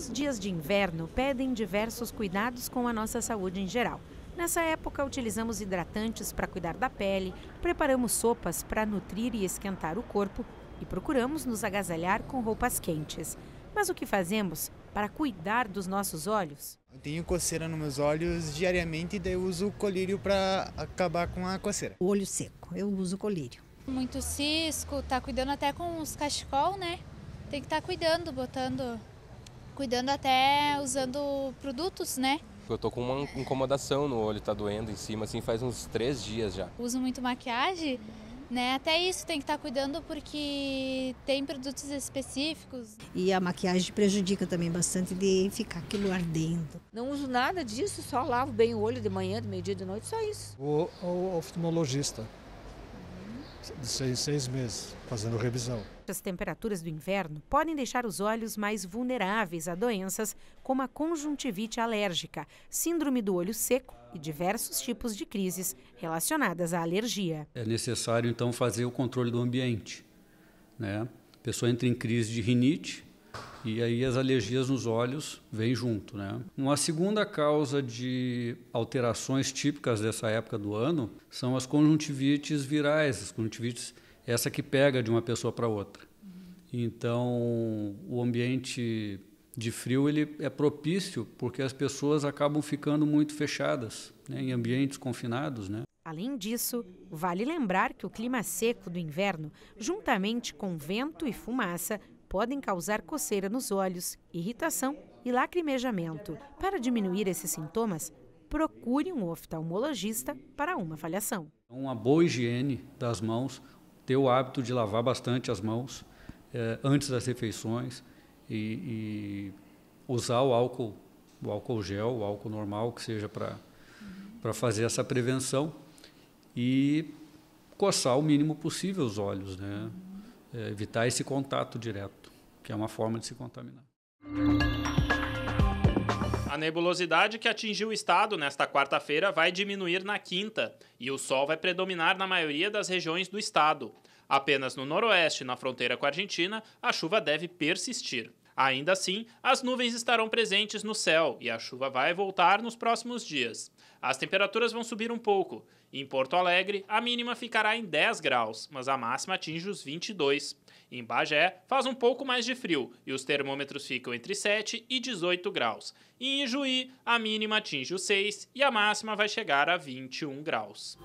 Os dias de inverno pedem diversos cuidados com a nossa saúde em geral. Nessa época, utilizamos hidratantes para cuidar da pele, preparamos sopas para nutrir e esquentar o corpo e procuramos nos agasalhar com roupas quentes. Mas o que fazemos para cuidar dos nossos olhos? Eu tenho coceira nos meus olhos diariamente e daí eu uso o colírio para acabar com a coceira. O olho seco, eu uso o colírio. Muito cisco, tá cuidando até com os cachecol, né? Tem que estar tá cuidando, botando cuidando até usando produtos, né? Eu tô com uma incomodação no olho, tá doendo em cima, assim, faz uns três dias já. Uso muito maquiagem, né? Até isso tem que estar tá cuidando porque tem produtos específicos. E a maquiagem prejudica também bastante de ficar aquilo ardendo. Não uso nada disso, só lavo bem o olho de manhã, de meio-dia, de noite, só isso. o oftalmologista de seis, seis meses, fazendo revisão. As temperaturas do inverno podem deixar os olhos mais vulneráveis a doenças como a conjuntivite alérgica, síndrome do olho seco e diversos tipos de crises relacionadas à alergia. É necessário, então, fazer o controle do ambiente. Né? A pessoa entra em crise de rinite, e aí as alergias nos olhos vêm junto, né? Uma segunda causa de alterações típicas dessa época do ano são as conjuntivites virais, as conjuntivites essa que pega de uma pessoa para outra. Então, o ambiente de frio ele é propício porque as pessoas acabam ficando muito fechadas né, em ambientes confinados, né? Além disso, vale lembrar que o clima seco do inverno, juntamente com vento e fumaça, podem causar coceira nos olhos, irritação e lacrimejamento. Para diminuir esses sintomas, procure um oftalmologista para uma avaliação. Uma boa higiene das mãos, ter o hábito de lavar bastante as mãos eh, antes das refeições e, e, usar o álcool, o álcool gel, o álcool normal, que seja para uhum. fazer essa prevenção e coçar o mínimo possível os olhos, né? Uhum. Eh, evitar esse contato direto, que é uma forma de se contaminar. A nebulosidade que atingiu o estado nesta quarta-feira vai diminuir na quinta e o sol vai predominar na maioria das regiões do estado. Apenas no noroeste, na fronteira com a Argentina, a chuva deve persistir. Ainda assim, as nuvens estarão presentes no céu e a chuva vai voltar nos próximos dias. As temperaturas vão subir um pouco. Em Porto Alegre, a mínima ficará em 10 graus, mas a máxima atinge os 22. Em Bagé, faz um pouco mais de frio e os termômetros ficam entre 7 e 18 graus. E em Juí, a mínima atinge os 6 e a máxima vai chegar a 21 graus.